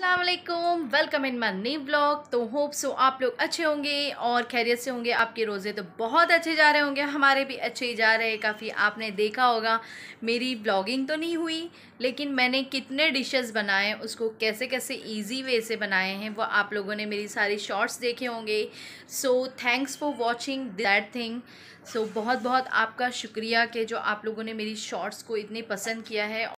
अल्लाम welcome in my नी blog तो होप सो आप लोग अच्छे होंगे और खैरियत से होंगे आपके रोज़े तो बहुत अच्छे जा रहे होंगे हमारे भी अच्छे ही जा रहे हैं काफ़ी आपने देखा होगा मेरी ब्लॉगिंग तो नहीं हुई लेकिन मैंने कितने डिशेस बनाए उसको कैसे कैसे इजी वे से बनाए हैं वो आप लोगों ने मेरी सारी शॉर्ट्स देखे होंगे so thanks for watching that thing so बहुत बहुत आपका शुक्रिया कि जो आप लोगों ने मेरी शॉर्ट्स को इतने पसंद किया है